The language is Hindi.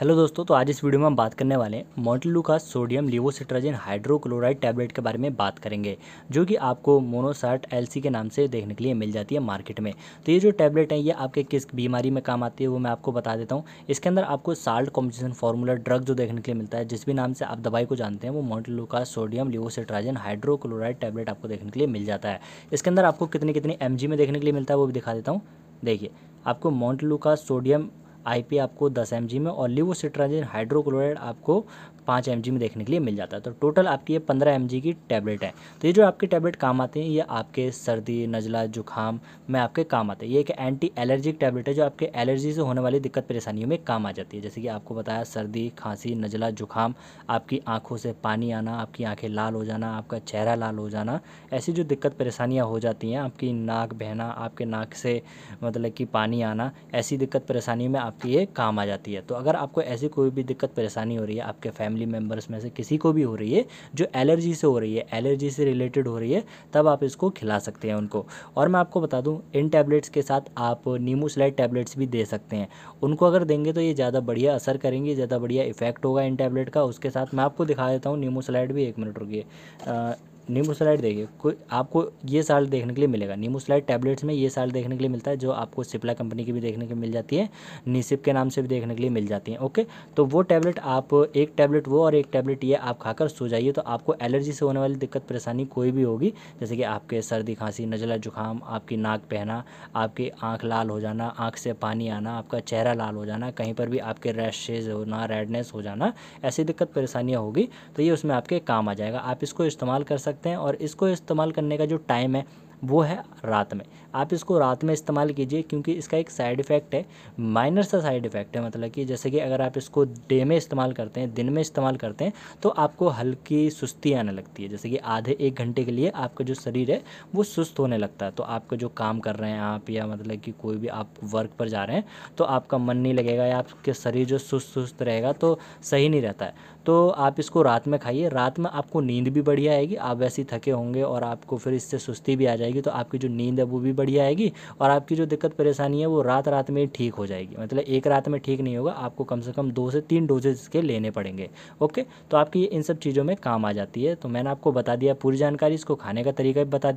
हेलो दोस्तों तो आज इस वीडियो में हम बात करने वाले हैं मॉन्टलू का सोडियम लिवोसिट्राजिन हाइड्रोक्लोराइड टैबलेट के बारे में बात करेंगे जो कि आपको मोनोसार्ट एलसी के नाम से देखने के लिए मिल जाती है मार्केट में तो ये जो टैबलेट है ये आपके किस बीमारी में काम आती है वो मैं आपको बता देता हूँ इसके अंदर आपको साल्ट कॉम्पोजिशन फार्मूला ड्रग जो देखने के लिए मिलता है जिस भी नाम से आप दवाई को जानते हैं वो मॉन्टलू का सोडियम लिवोसिट्राजिन हाइड्रोक्लोराइड टैबलेट आपको देखने के लिए मिल जाता है इसके अंदर आपको कितने कितने एम में देखने के लिए मिलता है वो भी दिखा देता हूँ देखिए आपको मॉन्टलू का सोडियम पी आपको 10 जी में और लिवोसिट्राजिन हाइड्रोक्लोराइड आपको पाँच एम में देखने के लिए मिल जाता है तो टोटल आपकी ये पंद्रह एम की टैबलेट है तो ये जो आपके टैबलेट काम आते हैं ये आपके सर्दी नज़ला जुकाम में आपके काम आते हैं ये एक एंटी एलर्जिक टैबलेट है जो आपके एलर्जी से होने वाली दिक्कत परेशानियों में काम आ जाती है जैसे कि आपको बताया सर्दी खांसी नज़ला जुकाम आपकी आँखों से पानी आना आपकी आँखें लाल हो जाना आपका चेहरा लाल हो जाना ऐसी जो दिक्कत परेशानियाँ हो जाती हैं आपकी नाक बहना आपके नाक से मतलब कि पानी आना ऐसी दिक्कत परेशानी में आप आपकी ये काम आ जाती है तो अगर आपको ऐसी कोई भी दिक्कत परेशानी हो रही है आपके फैमिली मेम्बर्स में से किसी को भी हो रही है जो एलर्जी से हो रही है एलर्जी से रिलेटेड हो रही है तब आप इसको खिला सकते हैं उनको और मैं आपको बता दूँ इन टैबलेट्स के साथ आप नीमोसलाइड टैबलेट्स भी दे सकते हैं उनको अगर देंगे तो ये ज़्यादा बढ़िया असर करेंगे ज़्यादा बढ़िया इफेक्ट होगा इन टैबलेट का उसके साथ मैं आपको दिखा देता हूँ नीमोसलाइड भी एक मिनट रुकी नीमोसलाइड देखिए कोई आपको ये साल देखने के लिए मिलेगा नीमोसलाइड टैबलेट्स में ये साल देखने के लिए मिलता है जो आपको सिप्ला कंपनी की भी देखने के मिल जाती है निसिप के नाम से भी देखने के लिए मिल जाती है ओके तो वो टैबलेट आप एक टैबलेट वो और एक टैबलेट ये आप खाकर सो जाइए तो आपको एलर्जी से होने वाली दिक्कत परेशानी कोई भी होगी जैसे कि आपके सर्दी खांसी नजला जुकाम आपकी नाक पहना आपकी आँख लाल हो जाना आँख से पानी आना आपका चेहरा लाल हो जाना कहीं पर भी आपके रैशेज होना रेडनेस हो जाना ऐसी दिक्कत परेशानियाँ होगी तो ये उसमें आपके काम आ जाएगा आप इसको इस्तेमाल कर सकते सकते हैं और इसको इस्तेमाल करने का जो टाइम है वो है रात में आप इसको रात में इस्तेमाल कीजिए क्योंकि इसका एक साइड इफ़ेक्ट है माइनर सा साइड इफ़ेक्ट है मतलब कि जैसे कि अगर आप इसको डे में इस्तेमाल करते हैं दिन में इस्तेमाल करते हैं तो आपको हल्की सुस्ती आने लगती है जैसे कि आधे एक घंटे के लिए आपका जो शरीर है वो सुस्त होने लगता है तो आपका जो काम कर रहे हैं आप या मतलब कि कोई भी आप वर्क पर जा रहे हैं तो आपका मन नहीं लगेगा या आपके शरीर जो सुस्त सुस्त रहेगा तो सही नहीं रहता है तो आप इसको रात में खाइए रात में आपको नींद भी बढ़िया आएगी आप वैसे ही थके होंगे और आपको फिर इससे सुस्ती भी आ जाएगी तो आपकी जो नींद है वो भी बढ़िया आएगी और आपकी जो दिक्कत परेशानी है वो रात रात में ही ठीक हो जाएगी मतलब एक रात में ठीक नहीं होगा आपको कम से कम दो से तीन डोजेज के लेने पड़ेंगे ओके तो आपकी इन सब चीज़ों में काम आ जाती है तो मैंने आपको बता दिया पूरी जानकारी इसको खाने का तरीका भी बता दिया